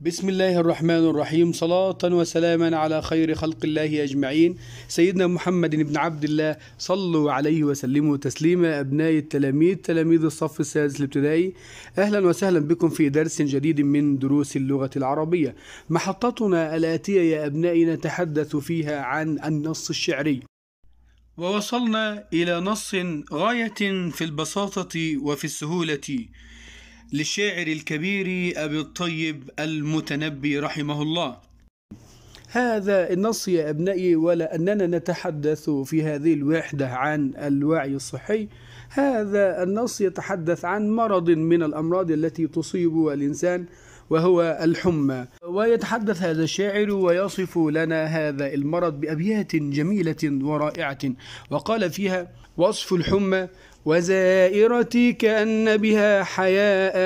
بسم الله الرحمن الرحيم صلاة وسلاما على خير خلق الله أجمعين سيدنا محمد بن عبد الله صلوا عليه وسلموا تسليما أبناء التلاميذ تلاميذ الصف السادس الابتدائي أهلا وسهلا بكم في درس جديد من دروس اللغة العربية محطتنا الآتية يا أبنائي نتحدث فيها عن النص الشعري ووصلنا إلى نص غاية في البساطة وفي السهولة للشاعر الكبير أبي الطيب المتنبي رحمه الله هذا النص يا أبنائي ولا أننا نتحدث في هذه الوحدة عن الوعي الصحي هذا النص يتحدث عن مرض من الأمراض التي تصيب الإنسان وهو الحمى ويتحدث هذا الشاعر ويصف لنا هذا المرض بأبيات جميلة ورائعة وقال فيها وصف الحمى وزائرتي كأن بها حياء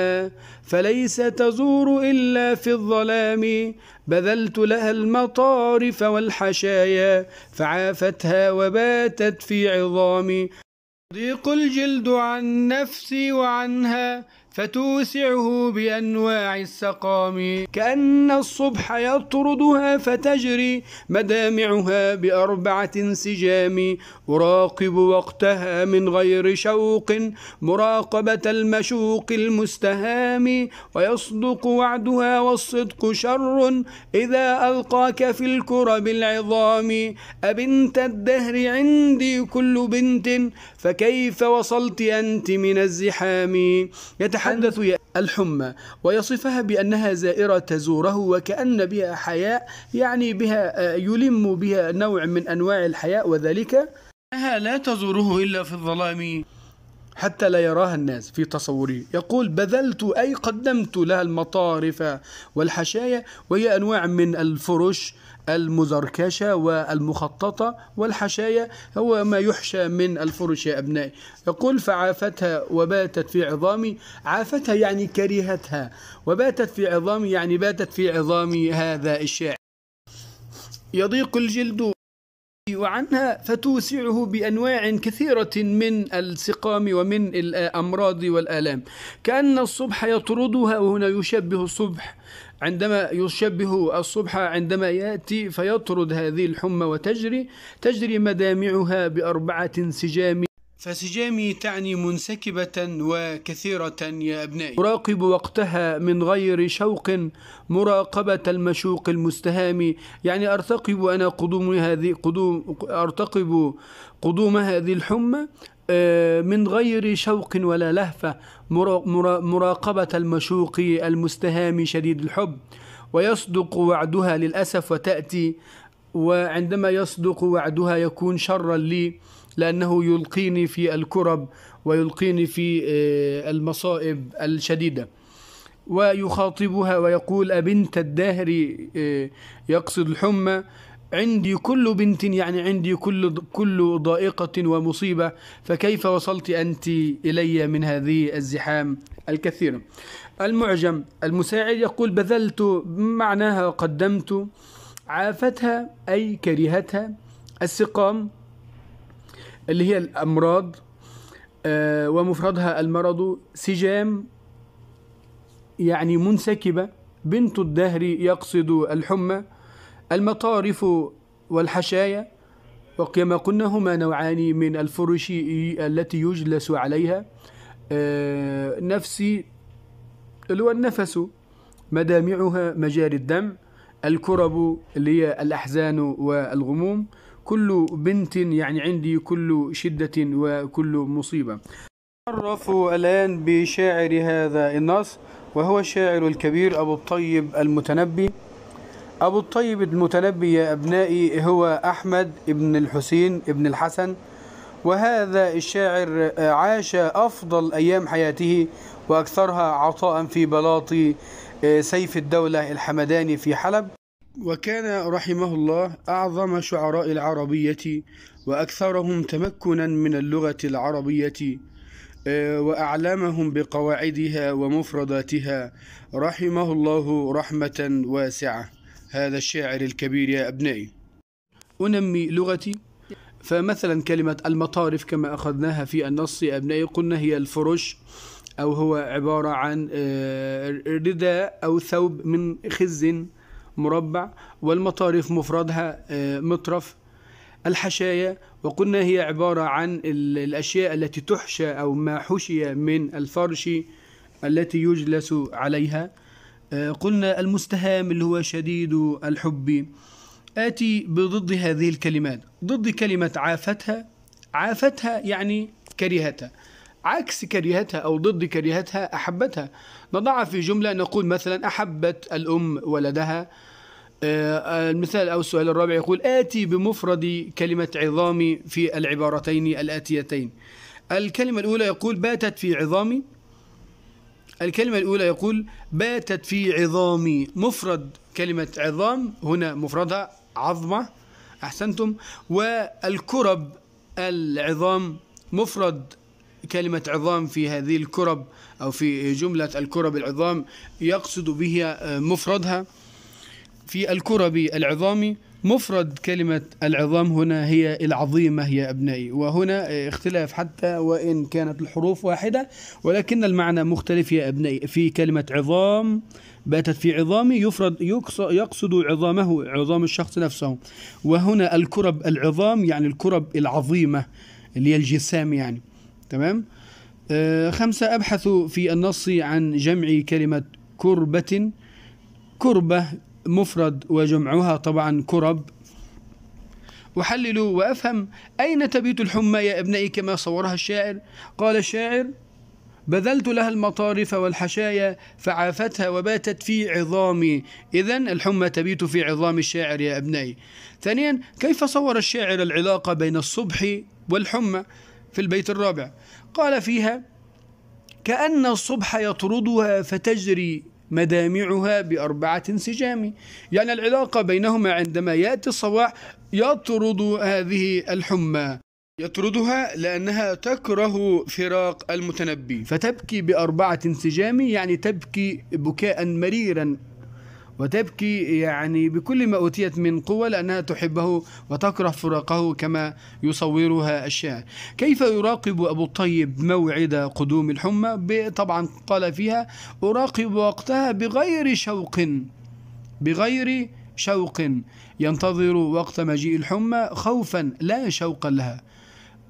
فليس تزور إلا في الظلام بذلت لها المطارف والحشايا فعافتها وباتت في عظامي ضيق الجلد عن نفسي وعنها فتوسعه بأنواع السقام كأن الصبح يطردها فتجري مدامعها بأربعة انسجام أراقب وقتها من غير شوق مراقبة المشوق المستهام ويصدق وعدها والصدق شر إذا ألقاك في الكرب العظام أبنت الدهر عندي كل بنت فكيف وصلت أنت من الزحام يتح يتحدث الحمى ويصفها بأنها زائرة تزوره وكأن بها حياء يعني بها آه، يلم بها نوع من أنواع الحياء وذلك أنها لا تزوره إلا في الظلام حتى لا يراها الناس في تصوري يقول بذلت أي قدمت لها المطارف والحشايا وهي أنواع من الفرش المزركشة والمخططة والحشايا هو ما يحشى من الفرش يا أبنائي يقول فعافتها وباتت في عظامي عافتها يعني كرهتها وباتت في عظامي يعني باتت في عظامي هذا الشاعر يضيق الجلد يحكي عنها فتوسعه بأنواع كثيرة من السقام ومن الأمراض والآلام كأن الصبح يطردها وهنا يشبه الصبح عندما يشبه الصبح عندما يأتي فيطرد هذه الحمى وتجري تجري مدامعها بأربعة سجام فسجامي تعني منسكبة وكثيرة يا أبنائي أراقب وقتها من غير شوق مراقبة المشوق المستهام يعني أرتقب أنا قدوم هذه قدوم أرتقب قدوم هذه الحمى آه، من غير شوق ولا لهفة مراقبة المشوق المستهام شديد الحب ويصدق وعدها للأسف وتأتي وعندما يصدق وعدها يكون شرا لي لأنه يلقيني في الكرب ويلقيني في آه، المصائب الشديدة ويخاطبها ويقول أبنت الدهر آه، يقصد الحمى عندي كل بنت يعني عندي كل كل ضائقة ومصيبة فكيف وصلت أنت إلي من هذه الزحام الكثيرة المعجم المساعد يقول بذلت معناها قدمت عافتها أي كرهتها السقام اللي هي الأمراض آه، ومفردها المرض سجام يعني منسكبة بنت الدهر يقصد الحمى المطارف والحشايا وكما قلنا هما نوعان من الفرش التي يجلس عليها آه، نفسي اللي هو النفس مدامعها مجاري الدم الكرب اللي هي الأحزان والغموم كل بنت يعني عندي كل شدة وكل مصيبة نعرف الآن بشاعر هذا النص وهو الشاعر الكبير أبو الطيب المتنبي أبو الطيب المتنبي يا أبنائي هو أحمد ابن الحسين ابن الحسن وهذا الشاعر عاش أفضل أيام حياته وأكثرها عطاء في بلاط آه، سيف الدولة الحمداني في حلب وكان رحمه الله أعظم شعراء العربية وأكثرهم تمكنا من اللغة العربية آه، وأعلمهم بقواعدها ومفرداتها رحمه الله رحمة واسعة هذا الشاعر الكبير يا أبنائي أنمي لغتي فمثلا كلمة المطارف كما أخذناها في النص يا أبنائي قلنا هي الفرش أو هو عبارة عن آه، رداء أو ثوب من خز مربع والمطارف مفردها آه، مطرف الحشايا وقلنا هي عبارة عن الأشياء التي تحشى أو ما حشي من الفرش التي يجلس عليها آه، قلنا المستهام اللي هو شديد الحب آتي بضد هذه الكلمات ضد كلمة عافتها عافتها يعني كرهتها عكس كريهتها أو ضد كريهتها أحبتها نضعها في جملة نقول مثلا أحبت الأم ولدها آه، المثال أو السؤال الرابع يقول آتي بمفرد كلمة عظامي في العبارتين الآتيتين الكلمة الأولى يقول باتت في عظامي الكلمة الأولى يقول باتت في عظامي مفرد كلمة عظام هنا مفردها عظمة أحسنتم والكرب العظام مفرد كلمة عظام في هذه الكرب أو في جملة الكرب العظام يقصد بها آه، مفردها في الكرب العظامي مفرد كلمة العظام هنا هي العظيمة يا أبنائي وهنا آه، اختلاف حتى وإن كانت الحروف واحدة ولكن المعنى مختلف يا أبنائي في كلمة عظام باتت في عظامي يفرد يقصد عظامه عظام الشخص نفسه وهنا الكرب العظام يعني الكرب العظيمة اللي هي الجسام يعني تمام آه خمسة أبحث في النص عن جمع كلمة كربة كربة مفرد وجمعها طبعا كرب أحلل وأفهم أين تبيت الحمى يا ابنائي كما صورها الشاعر قال الشاعر بذلت لها المطارف والحشايا فعافتها وباتت في عظامي إذا الحمى تبيت في عظام الشاعر يا أبنائي ثانيا كيف صور الشاعر العلاقة بين الصبح والحمى في البيت الرابع قال فيها كأن الصبح يطردها فتجري مدامعها بأربعة انسجام يعني العلاقة بينهما عندما يأتي الصباح يطرد هذه الحمى يطردها لأنها تكره فراق المتنبي فتبكي بأربعة انسجام يعني تبكي بكاء مريرا وتبكي يعني بكل ما أوتيت من قوة لأنها تحبه وتكره فراقه كما يصورها الشاعر كيف يراقب أبو الطيب موعد قدوم الحمى طبعا قال فيها أراقب وقتها بغير شوق بغير شوق ينتظر وقت مجيء الحمى خوفا لا شوقا لها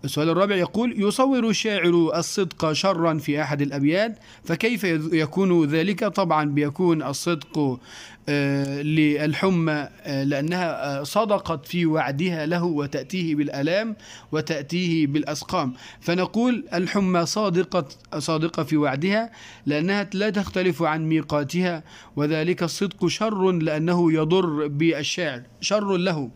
السؤال الرابع يقول يصور الشاعر الصدق شرا في أحد الأبيات فكيف يكون ذلك طبعا بيكون الصدق آه، للحمى آه، لأنها آه، صدقت في وعدها له وتأتيه بالألام وتأتيه بالأسقام فنقول الحمى صادقة صادقة في وعدها لأنها لا تختلف عن ميقاتها وذلك الصدق شر لأنه يضر بالشاعر شر له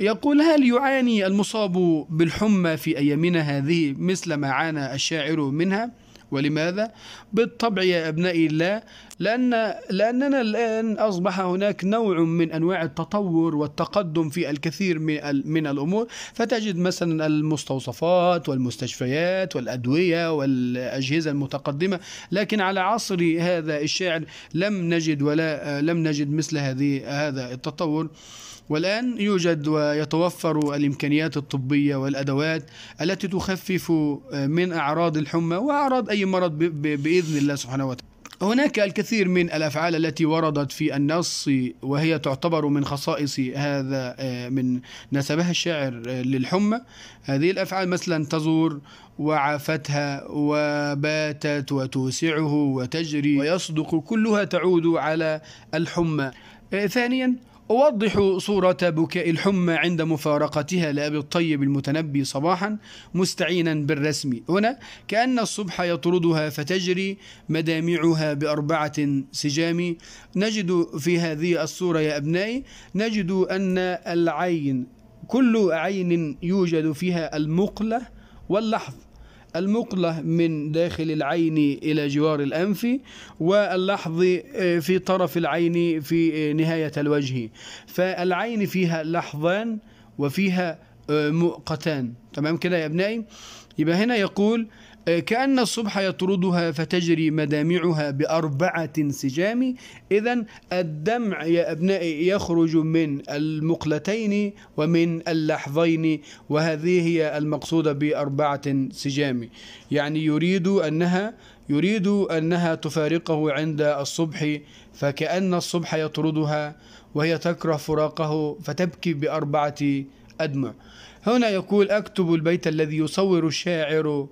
يقول هل يعاني المصاب بالحمى في أيامنا هذه مثل ما عانى الشاعر منها؟ ولماذا؟ بالطبع يا أبنائي الله لأن لأننا الآن أصبح هناك نوع من أنواع التطور والتقدم في الكثير من من الأمور فتجد مثلا المستوصفات والمستشفيات والأدوية والأجهزة المتقدمة لكن على عصر هذا الشاعر لم نجد ولا لم نجد مثل هذه هذا التطور والآن يوجد ويتوفر الإمكانيات الطبية والأدوات التي تخفف من أعراض الحمى وأعراض أي مرض بإذن الله سبحانه وتعالى هناك الكثير من الافعال التي وردت في النص وهي تعتبر من خصائص هذا آه، من نسبها الشاعر آه، للحمى هذه الافعال مثلا تزور وعافتها وباتت وتوسعه وتجري ويصدق كلها تعود على الحمى آه، ثانيا أوضح صورة بكاء الحمى عند مفارقتها لأبي الطيب المتنبي صباحا مستعينا بالرسم هنا كأن الصبح يطردها فتجري مدامعها بأربعة سجام نجد في هذه الصورة يا أبنائي نجد أن العين كل عين يوجد فيها المقلة واللحظ المقلة من داخل العين إلى جوار الأنف واللحظ آه، في طرف العين في آه، نهاية الوجه فالعين فيها لحظان وفيها آه، مؤقتان تمام كده يا ابنائي يبقى هنا يقول آه، كأن الصبح يطردها فتجري مدامعها بأربعة انسجام إذا الدمع يا أبنائي يخرج من المقلتين ومن اللحظين وهذه هي المقصودة بأربعة انسجام يعني يريد أنها يريد أنها تفارقه عند الصبح فكأن الصبح يطردها وهي تكره فراقه فتبكي بأربعة أدمع هنا يقول أكتب البيت الذي يصور الشاعر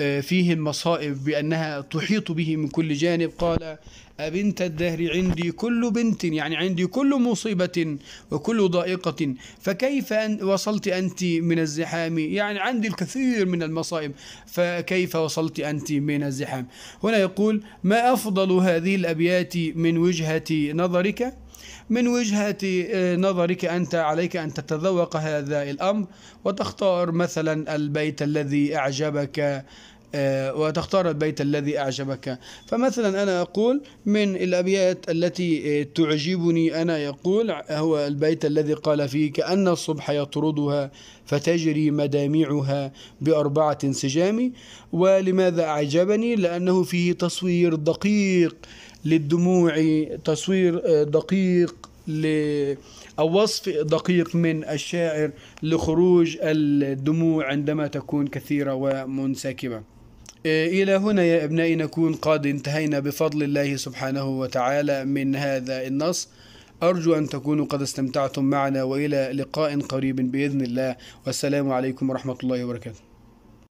آه، فيهم مصائب بأنها تحيط به من كل جانب قال أبنت الدهر عندي كل بنت يعني عندي كل مصيبة وكل ضائقة فكيف أن وصلت أنت من الزحام يعني عندي الكثير من المصائب فكيف وصلت أنت من الزحام هنا يقول ما أفضل هذه الأبيات من وجهة نظرك من وجهة آه، نظرك أنت عليك أن تتذوق هذا الأمر وتختار مثلا البيت الذي أعجبك آه، وتختار البيت الذي أعجبك فمثلا أنا أقول من الأبيات التي آه، تعجبني أنا يقول هو البيت الذي قال فيه كأن الصبح يطردها فتجري مدامعها بأربعة سجام ولماذا أعجبني لأنه فيه تصوير دقيق للدموع تصوير آه، دقيق ل أو وصف دقيق من الشاعر لخروج الدموع عندما تكون كثيرة ومنسكبة آه، إلى هنا يا أبنائي نكون قد انتهينا بفضل الله سبحانه وتعالى من هذا النص أرجو أن تكونوا قد استمتعتم معنا وإلى لقاء قريب بإذن الله والسلام عليكم ورحمة الله وبركاته